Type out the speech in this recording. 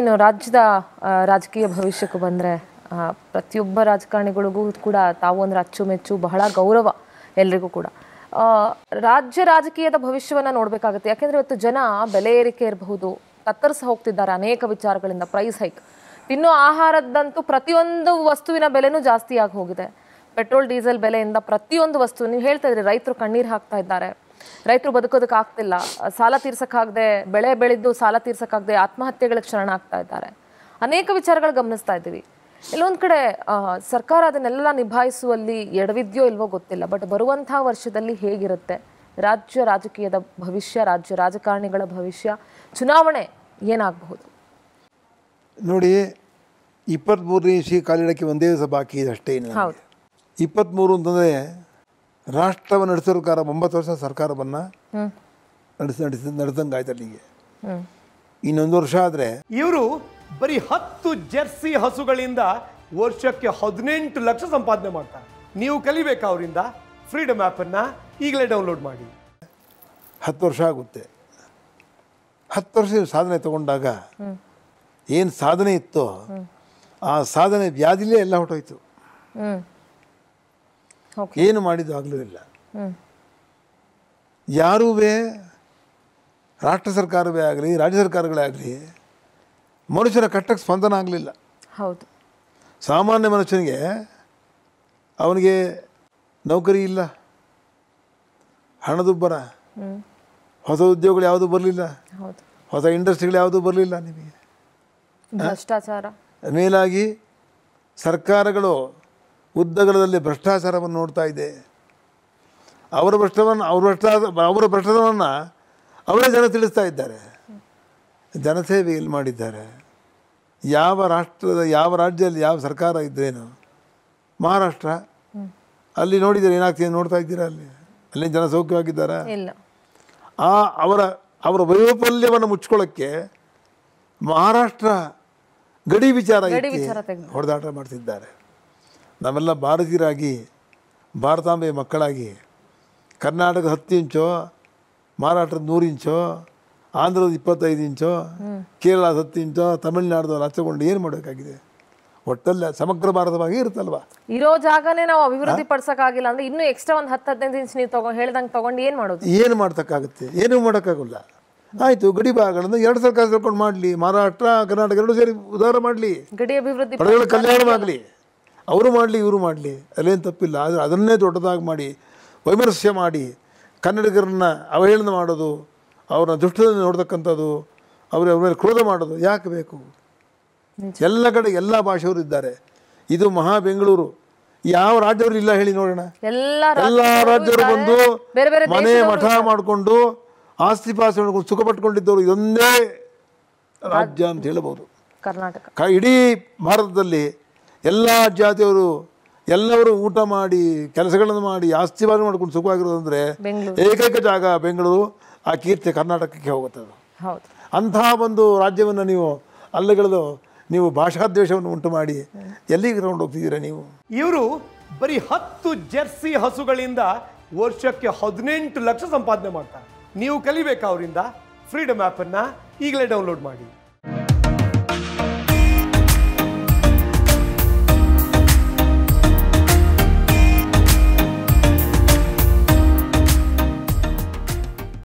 ಏನು ರಾಜ್ಯದ ರಾಜಕೀಯ ಭವಿಷ್ಯಕ್ಕೆ ಬಂದರೆ ಪ್ರತಿಯೊಬ್ಬ ರಾಜಕಾರಣಿಗಳಿಗೂ ಕೂಡ ತಾವು ಅಂದರೆ ಅಚ್ಚುಮೆಚ್ಚು ಬಹಳ ಗೌರವ ಎಲ್ರಿಗೂ ಕೂಡ ರಾಜ್ಯ ರಾಜಕೀಯದ ಭವಿಷ್ಯವನ್ನು ನೋಡಬೇಕಾಗುತ್ತೆ ಯಾಕೆಂದರೆ ಇವತ್ತು ಜನ ಬೆಲೆ ಏರಿಕೆ ಇರಬಹುದು ತತ್ತರಿಸಿ ಹೋಗ್ತಿದ್ದಾರೆ ಅನೇಕ ವಿಚಾರಗಳಿಂದ ಪ್ರೈಸ್ ಹೈಕ್ ಇನ್ನು ಆಹಾರದಂತೂ ಪ್ರತಿಯೊಂದು ವಸ್ತುವಿನ ಬೆಲೆನೂ ಜಾಸ್ತಿ ಆಗಿ ಹೋಗಿದೆ ಪೆಟ್ರೋಲ್ ಡೀಸೆಲ್ ಬೆಲೆಯಿಂದ ಪ್ರತಿಯೊಂದು ವಸ್ತು ನೀವು ಹೇಳ್ತಾ ಇದ್ರಿ ರೈತರು ಕಣ್ಣೀರು ಹಾಕ್ತಾ ಇದ್ದಾರೆ ರೈತರು ಬದುಕೋದಕ್ಕೆ ಆಗ್ತಿಲ್ಲ ಸಾಲ ತೀರ್ಸಕ್ಕಾಗದೆ ಬೆಳೆ ಬೆಳೆದು ಸಾಲ ತೀರ್ಸಕ್ಕಾಗದೆ ಆತ್ಮಹತ್ಯೆಗಳಿಗೆ ಶರಣಾಗ್ತಾ ಇದ್ದಾರೆ ಅನೇಕ ವಿಚಾರಗಳು ಗಮನಿಸ್ತಾ ಇದ್ದೀವಿ ಇಲ್ಲೊಂದು ಕಡೆ ಸರ್ಕಾರ ಅದನ್ನೆಲ್ಲ ನಿಭಾಯಿಸುವಲ್ಲಿ ಎಡವಿದ್ಯೋ ಇಲ್ವೋ ಗೊತ್ತಿಲ್ಲ ಬಟ್ ಬರುವಂತಹ ವರ್ಷದಲ್ಲಿ ಹೇಗಿರುತ್ತೆ ರಾಜ್ಯ ರಾಜಕೀಯದ ಭವಿಷ್ಯ ರಾಜ್ಯ ರಾಜಕಾರಣಿಗಳ ಭವಿಷ್ಯ ಚುನಾವಣೆ ಏನಾಗಬಹುದು ನೋಡಿ ಇಪ್ಪತ್ತ್ಮೂರನೇ ಇಸಿ ಕಾಲಿಡಕ್ಕೆ ಒಂದೇ ದಿವಸ ಬಾಕಿ ಇದೆ ಅಷ್ಟೇ ಇಪ್ಪತ್ತ್ಮೂರು ಅಂತಂದರೆ ರಾಷ್ಟ್ರವನ್ನು ನಡೆಸಿರೋ ಒಂಬತ್ತು ವರ್ಷ ಸರ್ಕಾರವನ್ನ ನಡೆಸಿ ನಡೆಸಿ ನಡೆದಂಗೆ ಅಲ್ಲಿಗೆ ಇನ್ನೊಂದು ವರ್ಷ ಆದ್ರೆ ಇವರು ಬರೀ ಹತ್ತು ಜರ್ಸಿ ಹಸುಗಳಿಂದ ವರ್ಷಕ್ಕೆ ಹದಿನೆಂಟು ಲಕ್ಷ ಸಂಪಾದನೆ ಮಾಡ್ತಾರೆ ನೀವು ಕಲಿಬೇಕಾ ಅವರಿಂದ ಫ್ರೀಡಮ್ ಆ್ಯಪನ್ನು ಈಗಲೇ ಡೌನ್ಲೋಡ್ ಮಾಡಿ ಹತ್ತು ವರ್ಷ ಆಗುತ್ತೆ ಹತ್ತು ವರ್ಷ ಸಾಧನೆ ತಗೊಂಡಾಗ ಏನು ಸಾಧನೆ ಇತ್ತೋ ಆ ಸಾಧನೆ ವ್ಯಾಧಿಲೇ ಎಲ್ಲ ಹೊಟ್ಟೋಯ್ತು ಏನು ಮಾಡಿದ್ದು ಆಗಲೂ ಇಲ್ಲ ಯಾರೂ ರಾಷ್ಟ್ರ ಸರ್ಕಾರವೇ ಆಗಲಿ ರಾಜ್ಯ ಸರ್ಕಾರಗಳೇ ಆಗಲಿ ಮನುಷ್ಯರ ಕಟ್ಟಕ್ಕೆ ಸ್ಪಂದನ ಆಗಲಿಲ್ಲ ಹೌದು ಸಾಮಾನ್ಯ ಮನುಷ್ಯನಿಗೆ ಅವನಿಗೆ ನೌಕರಿ ಇಲ್ಲ ಹಣದುಬ್ಬರ ಹೊಸ ಉದ್ಯೋಗಗಳು ಯಾವುದು ಬರಲಿಲ್ಲ ಹೊಸ ಇಂಡಸ್ಟ್ರಿಗಳು ಯಾವುದೂ ಬರಲಿಲ್ಲ ನಿಮಗೆ ಭ್ರಷ್ಟಾಚಾರ ಮೇಲಾಗಿ ಸರ್ಕಾರಗಳು ಉದ್ದಗಲದಲ್ಲಿ ಭ್ರಷ್ಟಾಚಾರವನ್ನು ನೋಡ್ತಾ ಇದೆ ಅವರ ಭ್ರಷ್ಟವನ್ನು ಅವ್ರ ಭ್ರಷ್ಟ ಅವರ ಭ್ರಷ್ಟವನ್ನು ಅವರೇ ಜನ ತಿಳಿಸ್ತಾ ಇದ್ದಾರೆ ಜನಸೇವೆ ಎಲ್ಲಿ ಮಾಡಿದ್ದಾರೆ ಯಾವ ರಾಷ್ಟ್ರದ ಯಾವ ರಾಜ್ಯದಲ್ಲಿ ಯಾವ ಸರ್ಕಾರ ಇದ್ರೇನು ಮಹಾರಾಷ್ಟ್ರ ಅಲ್ಲಿ ನೋಡಿದರೆ ಏನಾಗ್ತಿದೆ ನೋಡ್ತಾ ಇದ್ದೀರಾ ಅಲ್ಲಿ ಅಲ್ಲಿ ಜನ ಸೌಖ್ಯವಾಗಿದ್ದಾರಾ ಆ ಅವರ ಅವರ ವೈಫಲ್ಯವನ್ನು ಮುಚ್ಕೊಳ್ಳೋಕ್ಕೆ ಮಹಾರಾಷ್ಟ್ರ ಗಡಿ ವಿಚಾರ ಹೊಡೆದಾಟ ಮಾಡ್ತಿದ್ದಾರೆ ನಾವೆಲ್ಲ ಭಾರತೀಯರಾಗಿ ಭಾರತಾಂಬೆಯ ಮಕ್ಕಳಾಗಿ ಕರ್ನಾಟಕದ ಹತ್ತು ಇಂಚು ಮಹಾರಾಷ್ಟ್ರದ ನೂರು ಇಂಚು ಆಂಧ್ರದ ಇಪ್ಪತ್ತೈದು ಇಂಚು ಕೇರಳದ ಹತ್ತು ಇಂಚೋ ತಮಿಳುನಾಡ್ದವ್ರು ಹಚ್ಚಿಕೊಂಡು ಏನು ಮಾಡಬೇಕಾಗಿದೆ ಒಟ್ಟಲ್ಲೇ ಸಮಗ್ರ ಭಾರತವಾಗಿ ಇರುತ್ತಲ್ವಾ ಇರೋ ಜಾಗನೇ ನಾವು ಅಭಿವೃದ್ಧಿ ಪಡಿಸೋಕ್ಕಾಗಿಲ್ಲ ಅಂದರೆ ಇನ್ನೂ ಎಕ್ಸ್ಟ್ರಾ ಒಂದು ಹತ್ತು ಹದಿನೈದು ಇಂಚ್ ನೀವು ತಗೊಂಡು ಹೇಳ್ದಂಗೆ ತೊಗೊಂಡು ಏನು ಮಾಡೋದು ಏನು ಮಾಡ್ತಕ್ಕಾಗುತ್ತೆ ಏನೂ ಮಾಡೋಕ್ಕಾಗಲ್ಲ ಆಯಿತು ಗಡಿ ಭಾಗಗಳನ್ನು ಎರಡು ಸರ್ಕಾರ ಸೇರ್ಕೊಂಡು ಮಾಡಲಿ ಮಹಾರಾಷ್ಟ್ರ ಕರ್ನಾಟಕ ಎರಡು ಸೇರಿ ಉದಾರ ಮಾಡಲಿ ಗಡಿ ಅಭಿವೃದ್ಧಿ ಕಲ್ಯಾಣವಾಗಲಿ ಅವರು ಮಾಡಲಿ ಇವರು ಮಾಡಲಿ ಅಲ್ಲೇನು ತಪ್ಪಿಲ್ಲ ಆದರೆ ಅದನ್ನೇ ದೊಡ್ಡದಾಗಿ ಮಾಡಿ ವೈಮನಸ್ಯ ಮಾಡಿ ಕನ್ನಡಿಗರನ್ನ ಅವಹೇಳನ ಮಾಡೋದು ಅವ್ರನ್ನ ದುಷ್ಟದಿಂದ ನೋಡ್ತಕ್ಕಂಥದ್ದು ಅವ್ರ ಮೇಲೆ ಕ್ರೋಧ ಮಾಡೋದು ಯಾಕೆ ಬೇಕು ಎಲ್ಲ ಕಡೆ ಎಲ್ಲ ಭಾಷೆಯವರು ಇದ್ದಾರೆ ಇದು ಮಹಾ ಬೆಂಗಳೂರು ಯಾವ ರಾಜ್ಯವರು ಇಲ್ಲ ಹೇಳಿ ನೋಡೋಣ ಎಲ್ಲ ರಾಜ್ಯವರು ಬಂದು ಮನೆ ಮಠ ಮಾಡಿಕೊಂಡು ಆಸ್ತಿ ಪಾಸ್ತಿ ಮಾಡ್ಕೊಂಡು ಸುಖ ಪಟ್ಕೊಂಡಿದ್ದವರು ಇದೊಂದೇ ರಾಜ್ಯ ಅಂತ ಹೇಳಬಹುದು ಕರ್ನಾಟಕ ಇಡೀ ಭಾರತದಲ್ಲಿ ಎಲ್ಲ ಜಾತಿಯವರು ಎಲ್ಲರೂ ಊಟ ಮಾಡಿ ಕೆಲಸಗಳನ್ನು ಮಾಡಿ ಆಸ್ತಿವಾದ ಮಾಡ್ಕೊಂಡು ಸುಖವಾಗಿರೋದಂದ್ರೆ ಏಕೈಕ ಜಾಗ ಬೆಂಗಳೂರು ಆ ಕೀರ್ತಿ ಕರ್ನಾಟಕಕ್ಕೆ ಹೋಗುತ್ತೆ ಅದು ಅಂತಹ ಒಂದು ರಾಜ್ಯವನ್ನು ನೀವು ಅಲ್ಲಿಗಳದು ನೀವು ಭಾಷಾದ್ವೇಷವನ್ನು ಉಂಟು ಮಾಡಿ ಎಲ್ಲಿಗೆ ತಗೊಂಡು ಹೋಗ್ತಿದ್ದೀರಾ ನೀವು ಇವರು ಬರೀ ಹತ್ತು ಜೆರ್ಸಿ ಹಸುಗಳಿಂದ ವರ್ಷಕ್ಕೆ ಹದಿನೆಂಟು ಲಕ್ಷ ಸಂಪಾದನೆ ಮಾಡ್ತಾರೆ ನೀವು ಕಲಿಬೇಕಾ ಅವರಿಂದ ಫ್ರೀಡಮ್ ಆ್ಯಪನ್ನು ಈಗಲೇ ಡೌನ್ಲೋಡ್ ಮಾಡಿ